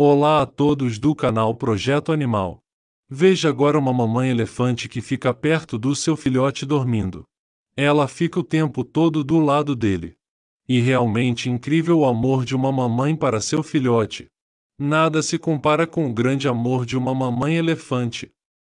Olá a todos do canal Projeto Animal. Veja agora uma mamãe elefante que fica perto do seu filhote dormindo. Ela fica o tempo todo do lado dele. E realmente incrível o amor de uma mamãe para seu filhote. Nada se compara com o grande amor de uma mamãe elefante.